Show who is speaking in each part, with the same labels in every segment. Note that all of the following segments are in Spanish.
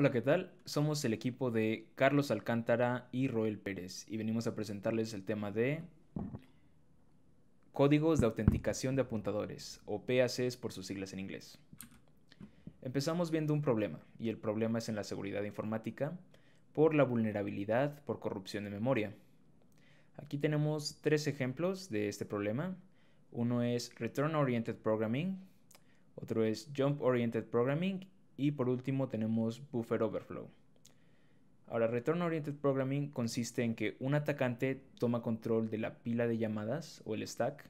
Speaker 1: Hola, ¿qué tal? Somos el equipo de Carlos Alcántara y Roel Pérez y venimos a presentarles el tema de Códigos de Autenticación de Apuntadores, o PACs por sus siglas en inglés. Empezamos viendo un problema, y el problema es en la seguridad informática por la vulnerabilidad por corrupción de memoria. Aquí tenemos tres ejemplos de este problema. Uno es Return Oriented Programming, otro es Jump Oriented Programming y por último tenemos Buffer Overflow. Ahora, Return Oriented Programming consiste en que un atacante toma control de la pila de llamadas o el stack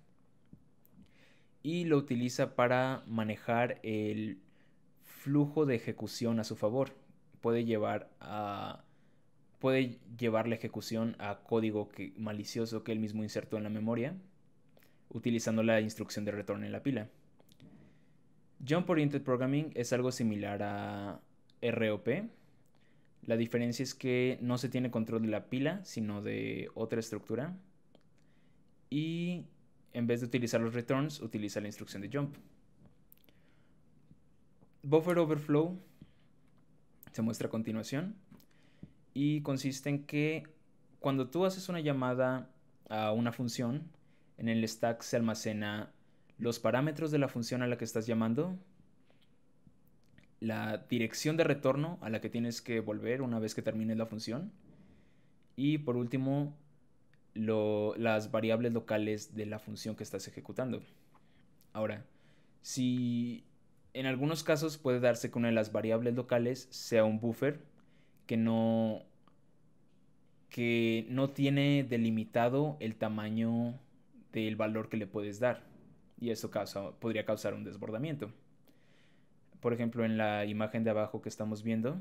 Speaker 1: y lo utiliza para manejar el flujo de ejecución a su favor. Puede llevar a puede llevar la ejecución a código que, malicioso que él mismo insertó en la memoria utilizando la instrucción de retorno en la pila. Jump Oriented Programming es algo similar a ROP. La diferencia es que no se tiene control de la pila, sino de otra estructura. Y en vez de utilizar los returns, utiliza la instrucción de jump. Buffer Overflow se muestra a continuación y consiste en que cuando tú haces una llamada a una función, en el stack se almacena los parámetros de la función a la que estás llamando, la dirección de retorno a la que tienes que volver una vez que termines la función y por último las variables locales de la función que estás ejecutando. Ahora, si en algunos casos puede darse que una de las variables locales sea un buffer que no que no tiene delimitado el tamaño del valor que le puedes dar y esto podría causar un desbordamiento. Por ejemplo, en la imagen de abajo que estamos viendo,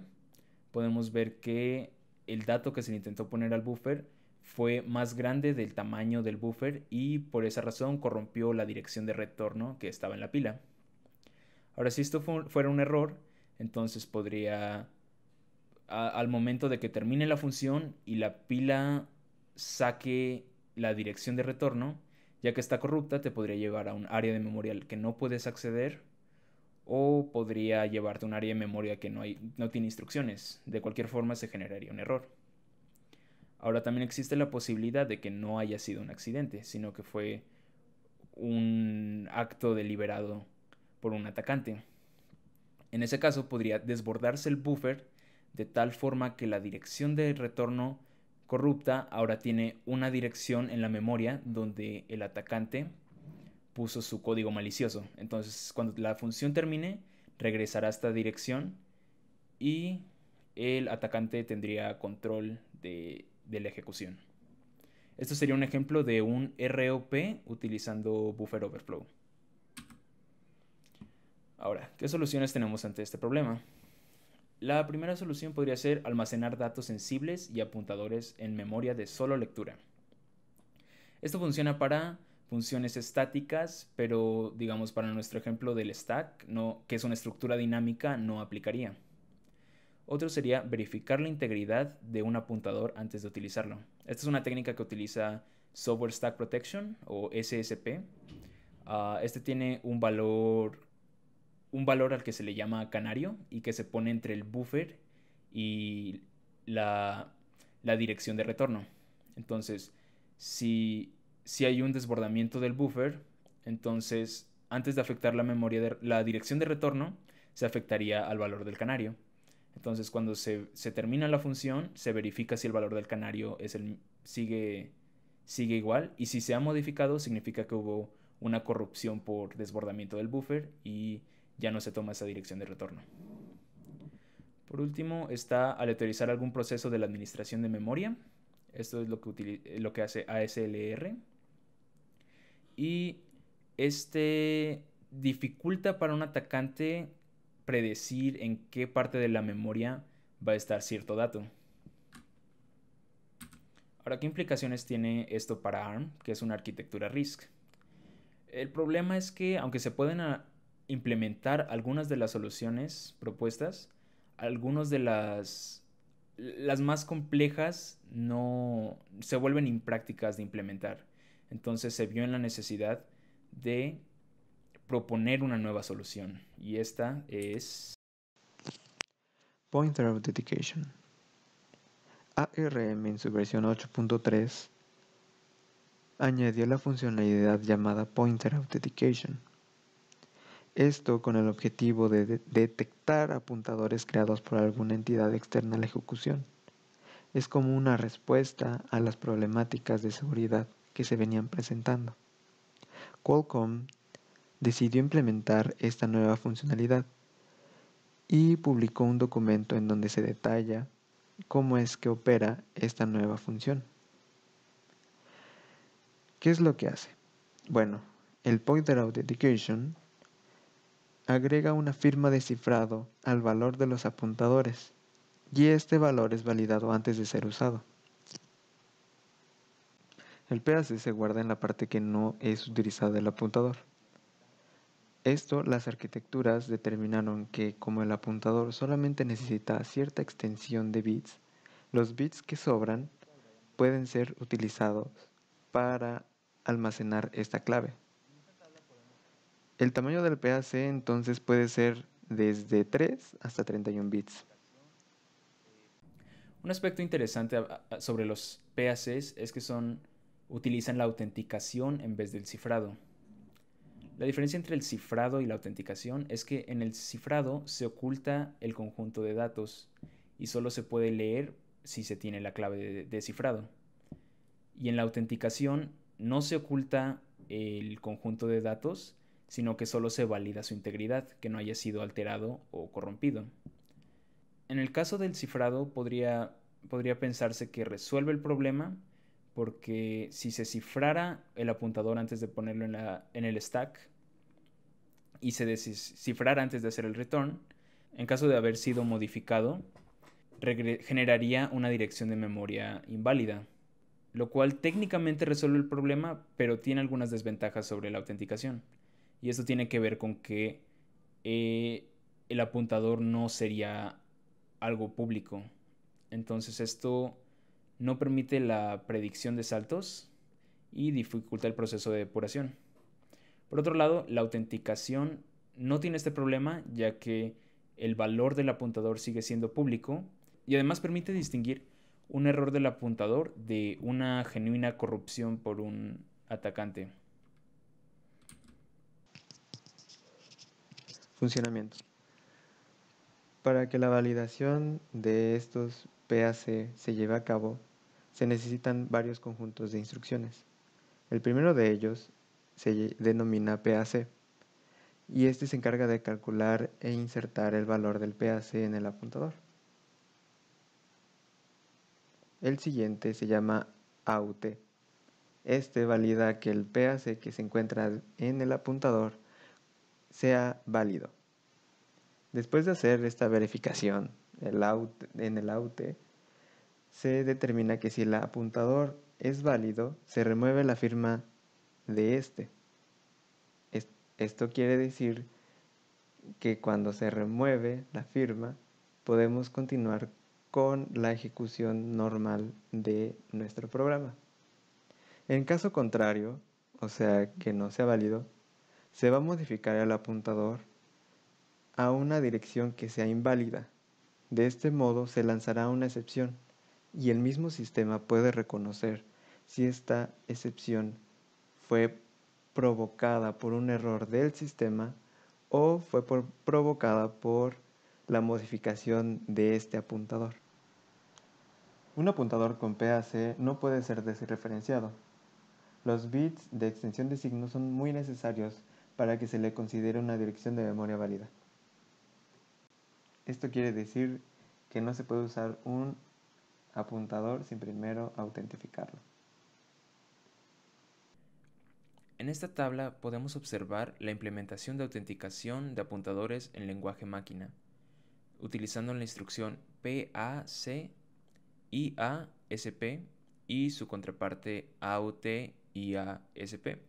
Speaker 1: podemos ver que el dato que se intentó poner al buffer fue más grande del tamaño del buffer y por esa razón corrompió la dirección de retorno que estaba en la pila. Ahora, si esto fuera un error, entonces podría, al momento de que termine la función y la pila saque la dirección de retorno, ya que está corrupta te podría llevar a un área de memoria al que no puedes acceder o podría llevarte a un área de memoria que no, hay, no tiene instrucciones. De cualquier forma se generaría un error. Ahora también existe la posibilidad de que no haya sido un accidente, sino que fue un acto deliberado por un atacante. En ese caso podría desbordarse el buffer de tal forma que la dirección de retorno corrupta ahora tiene una dirección en la memoria donde el atacante puso su código malicioso. Entonces, cuando la función termine, regresará a esta dirección y el atacante tendría control de, de la ejecución. Esto sería un ejemplo de un ROP utilizando buffer overflow. Ahora, ¿qué soluciones tenemos ante este problema? La primera solución podría ser almacenar datos sensibles y apuntadores en memoria de solo lectura. Esto funciona para funciones estáticas, pero digamos para nuestro ejemplo del stack, no, que es una estructura dinámica, no aplicaría. Otro sería verificar la integridad de un apuntador antes de utilizarlo. Esta es una técnica que utiliza Software Stack Protection o SSP. Ah, este tiene un valor un valor al que se le llama canario y que se pone entre el buffer y la, dirección de retorno. Entonces, si, hay un desbordamiento del buffer, entonces antes de afectar la memoria de la dirección de retorno, se afectaría al valor del canario. Entonces, cuando se, se termina la función, se verifica si el valor del canario es el, sigue, sigue igual y si se ha modificado, significa que hubo una corrupción por desbordamiento del buffer y ya no se toma esa dirección de retorno. Por último, está aleatorizar algún proceso de la administración de memoria. Esto es lo que, lo que hace ASLR. Y este dificulta para un atacante predecir en qué parte de la memoria va a estar cierto dato. Ahora, ¿qué implicaciones tiene esto para ARM, que es una arquitectura RISC? El problema es que, aunque se pueden implementar algunas de las soluciones propuestas, algunas de las las más complejas no se vuelven imprácticas de implementar. Entonces se vio en la necesidad de proponer una nueva solución y esta es
Speaker 2: Pointer Authentication. ARM en su versión 8.3 añadió la funcionalidad llamada Pointer Authentication esto con el objetivo de, detectar apuntadores creados por alguna entidad externa a la ejecución. Es como una respuesta a las problemáticas de seguridad que se venían presentando. Qualcomm decidió implementar esta nueva funcionalidad y publicó un documento en donde se detalla cómo es que opera esta nueva función. ¿Qué es lo que hace? Bueno, el Pointer Authentication agrega una firma de cifrado al valor de los apuntadores y este valor es validado antes de ser usado. El PAC se guarda en la parte que no es utilizada del apuntador. Esto las arquitecturas determinaron que como el apuntador solamente necesita cierta extensión de bits, los bits que sobran pueden ser utilizados para almacenar esta clave. El tamaño del PAC entonces puede ser desde 3 hasta 31 bits.
Speaker 1: Un aspecto interesante sobre los PACs es que son utilizan la autenticación en vez del cifrado. La diferencia entre el cifrado y la autenticación es que en el cifrado se oculta el conjunto de datos y solo se puede leer si se tiene la clave de, de cifrado. Y en la autenticación no se oculta el conjunto de datos, sino que solo se valida su integridad, que no haya sido alterado o corrompido. En el caso del cifrado podría, pensarse que resuelve el problema porque si se cifrara el apuntador antes de ponerlo en, en el stack y se descifrara antes de hacer el return, en caso de haber sido modificado, generaría una dirección de memoria inválida, lo cual técnicamente resuelve el problema, pero tiene algunas desventajas sobre la autenticación. Y esto tiene que ver con que eh, el apuntador no sería algo público. Entonces esto no permite la predicción de saltos y dificulta el proceso de depuración. Por otro lado, la autenticación no tiene este problema ya que el valor del apuntador sigue siendo público y además permite distinguir un error del apuntador de una genuina corrupción por un atacante.
Speaker 2: funcionamiento. Para que la validación de estos PAC se lleve a cabo, se necesitan varios conjuntos de instrucciones. El primero de ellos se denomina PAC y este se encarga de calcular e insertar el valor del PAC en el apuntador. El siguiente se llama AUT. Este valida que el PAC que se encuentra en el apuntador sea válido. Después de hacer esta verificación el en el AUTE, se determina que si el apuntador es válido, se remueve la firma de este. Esto quiere decir que cuando se remueve la firma, podemos continuar con la ejecución normal de nuestro programa. En caso contrario, o sea que no sea válido, se va a modificar el apuntador a una dirección que sea inválida. De este modo se lanzará una excepción y el mismo sistema puede reconocer si esta excepción fue provocada por un error del sistema o fue provocada por la modificación de este apuntador. Un apuntador con PAC no puede ser desreferenciado. Los bits de extensión de signo son muy necesarios para que se le considere una dirección de memoria válida. Esto quiere decir que no se puede usar un apuntador sin primero autentificarlo.
Speaker 1: En esta tabla podemos observar la implementación de autenticación de apuntadores en lenguaje máquina, utilizando la instrucción PACIASP y su contraparte AUTIASP.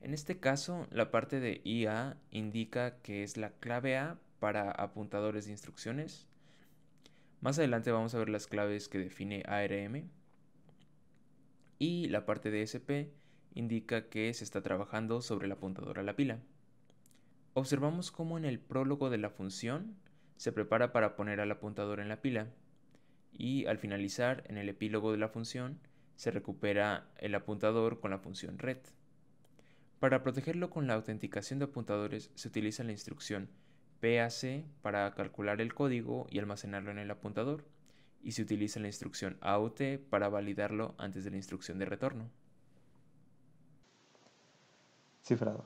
Speaker 1: En este caso, la parte de IA indica que es la clave A para apuntadores de instrucciones. Más adelante vamos a ver las claves que define ARM. Y la parte de SP indica que se está trabajando sobre el apuntador a la pila. Observamos cómo en el prólogo de la función se prepara para poner al apuntador en la pila y al finalizar en el epílogo de la función se recupera el apuntador con la función red. Para protegerlo con la autenticación de apuntadores se utiliza la instrucción PAC para calcular el código y almacenarlo en el apuntador, y se utiliza la instrucción AUT para validarlo antes de la instrucción de retorno.
Speaker 2: Cifrado.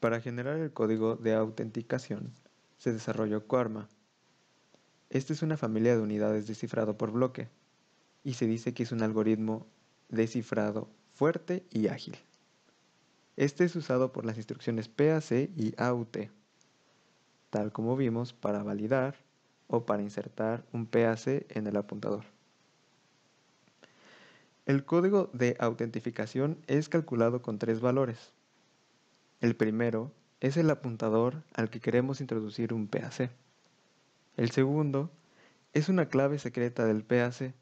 Speaker 2: Para generar el código de autenticación se desarrolló Coarma. Esta es una familia de unidades de cifrado por bloque y se dice que es un algoritmo de cifrado fuerte y ágil. Este es usado por las instrucciones PAC y AUT, tal como vimos para validar o para insertar un PAC en el apuntador. El código de autentificación es calculado con tres valores. El primero es el apuntador al que queremos introducir un PAC. El segundo es una clave secreta del PAC,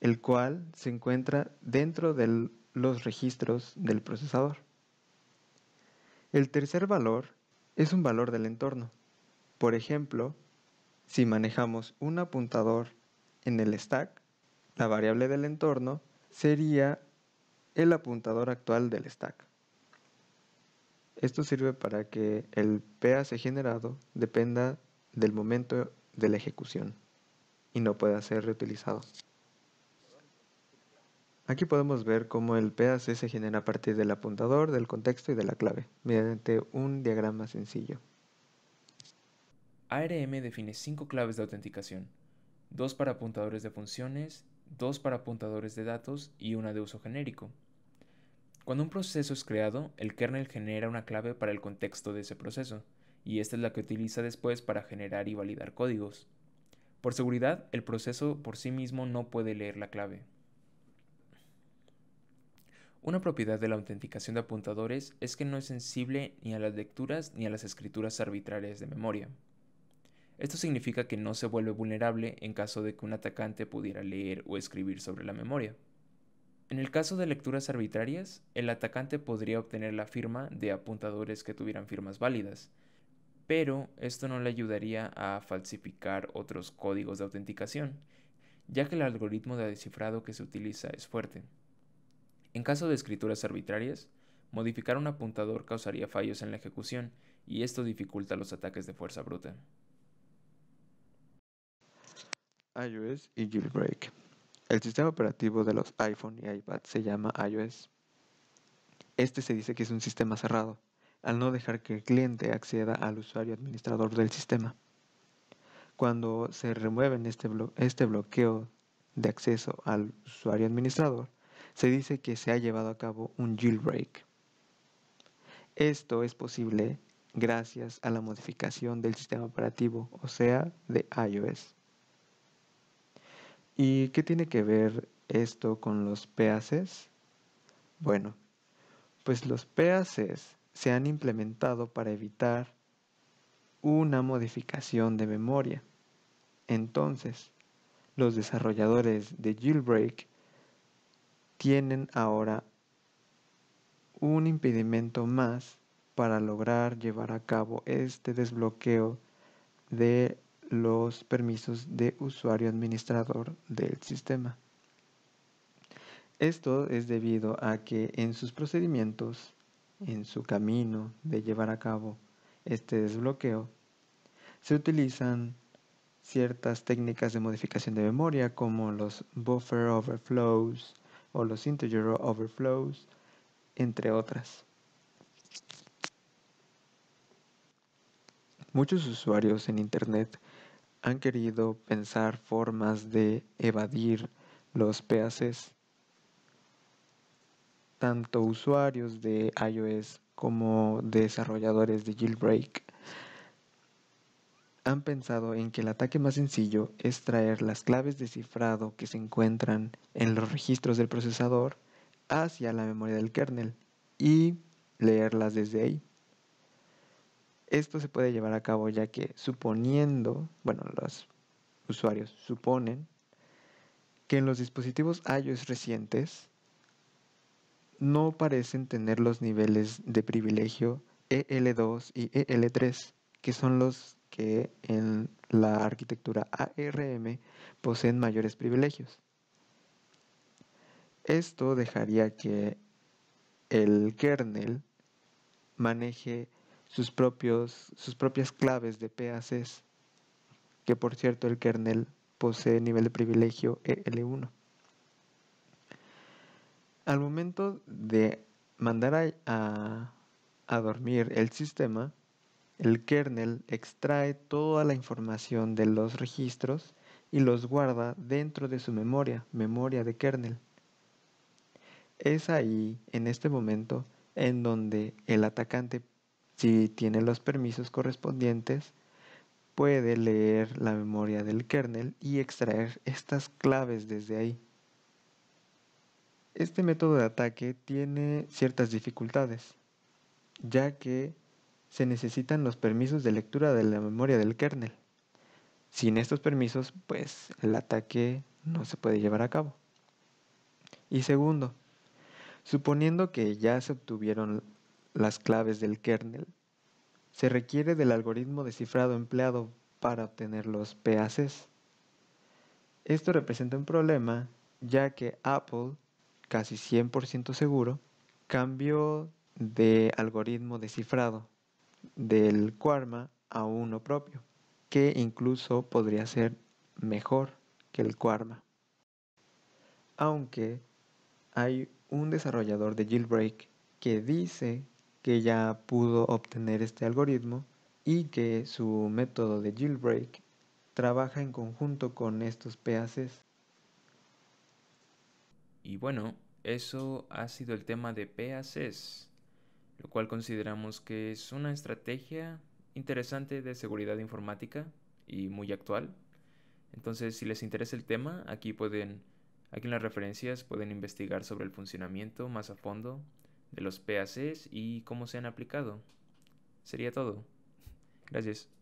Speaker 2: el cual se encuentra dentro de los registros del procesador. El tercer valor es un valor del entorno. Por ejemplo, si manejamos un apuntador en el stack, la variable del entorno sería el apuntador actual del stack. Esto sirve para que el PAC generado dependa del momento de la ejecución y no pueda ser reutilizado. Aquí podemos ver cómo el PAC se genera a partir del apuntador, del contexto y de la clave, mediante un diagrama sencillo.
Speaker 1: ARM define cinco claves de autenticación, dos para apuntadores de funciones, dos para apuntadores de datos y una de uso genérico. Cuando un proceso es creado, el kernel genera una clave para el contexto de ese proceso, y esta es la que utiliza después para generar y validar códigos. Por seguridad, el proceso por sí mismo no puede leer la clave. Una propiedad de la autenticación de apuntadores es que no es sensible ni a las lecturas ni a las escrituras arbitrarias de memoria. Esto significa que no se vuelve vulnerable en caso de que un atacante pudiera leer o escribir sobre la memoria. En el caso de lecturas arbitrarias, el atacante podría obtener la firma de apuntadores que tuvieran firmas válidas, pero esto no le ayudaría a falsificar otros códigos de autenticación, ya que el algoritmo de descifrado que se utiliza es fuerte. En caso de escrituras arbitrarias, modificar un apuntador causaría fallos en la ejecución y esto dificulta los ataques de fuerza bruta.
Speaker 2: iOS y Jailbreak. El sistema operativo de los iPhone y iPad se llama iOS. Este se dice que es un sistema cerrado, al no dejar que el cliente acceda al usuario administrador del sistema. Cuando se remueven este, este bloqueo de acceso al usuario administrador, se dice que se ha llevado a cabo un jailbreak. Esto es posible gracias a la modificación del sistema operativo, o sea, de iOS. ¿Y qué tiene que ver esto con los PACs? Bueno, pues los PACs se han implementado para evitar una modificación de memoria. Entonces, los desarrolladores de jailbreak tienen ahora un impedimento más para lograr llevar a cabo este desbloqueo de los permisos de usuario administrador del sistema. Esto es debido a que en sus procedimientos, en su camino de llevar a cabo este desbloqueo, se utilizan ciertas técnicas de modificación de memoria como los buffer overflows, o los integer overflows, entre otras. Muchos usuarios en Internet han querido pensar formas de evadir los PACs. Tanto usuarios de iOS como desarrolladores de jailbreak han pensado en que el ataque más sencillo es traer las claves de cifrado que se encuentran en los registros del procesador hacia la memoria del kernel y leerlas desde ahí. Esto se puede llevar a cabo ya que suponiendo, bueno, los usuarios suponen que en los dispositivos iOS recientes no parecen tener los niveles de privilegio EL2 y EL3, que son los que en la arquitectura ARM poseen mayores privilegios. Esto dejaría que el kernel maneje sus, propios, sus propias claves de PACs, que por cierto el kernel posee nivel de privilegio EL1. Al momento de mandar a dormir el sistema, el kernel extrae toda la información de los registros y los guarda dentro de su memoria, memoria de kernel. Es ahí, en este momento, en donde el atacante, si tiene los permisos correspondientes, puede leer la memoria del kernel y extraer estas claves desde ahí. Este método de ataque tiene ciertas dificultades, ya que se necesitan los permisos de lectura de la memoria del kernel. Sin estos permisos, pues el ataque no se puede llevar a cabo. Y segundo, suponiendo que ya se obtuvieron las claves del kernel, se requiere del algoritmo de cifrado empleado para obtener los PACs. Esto representa un problema ya que Apple, casi 100% seguro, cambió de algoritmo de cifrado del cuarma a uno propio, que incluso podría ser mejor que el cuarma Aunque hay un desarrollador de jailbreak que dice que ya pudo obtener este algoritmo y que su método de jailbreak trabaja en conjunto con estos PACs.
Speaker 1: Y bueno, eso ha sido el tema de PACs lo cual consideramos que es una estrategia interesante de seguridad informática y muy actual. Entonces, si les interesa el tema, aquí pueden aquí en las referencias pueden investigar sobre el funcionamiento más a fondo de los PACs y cómo se han aplicado. Sería todo. Gracias.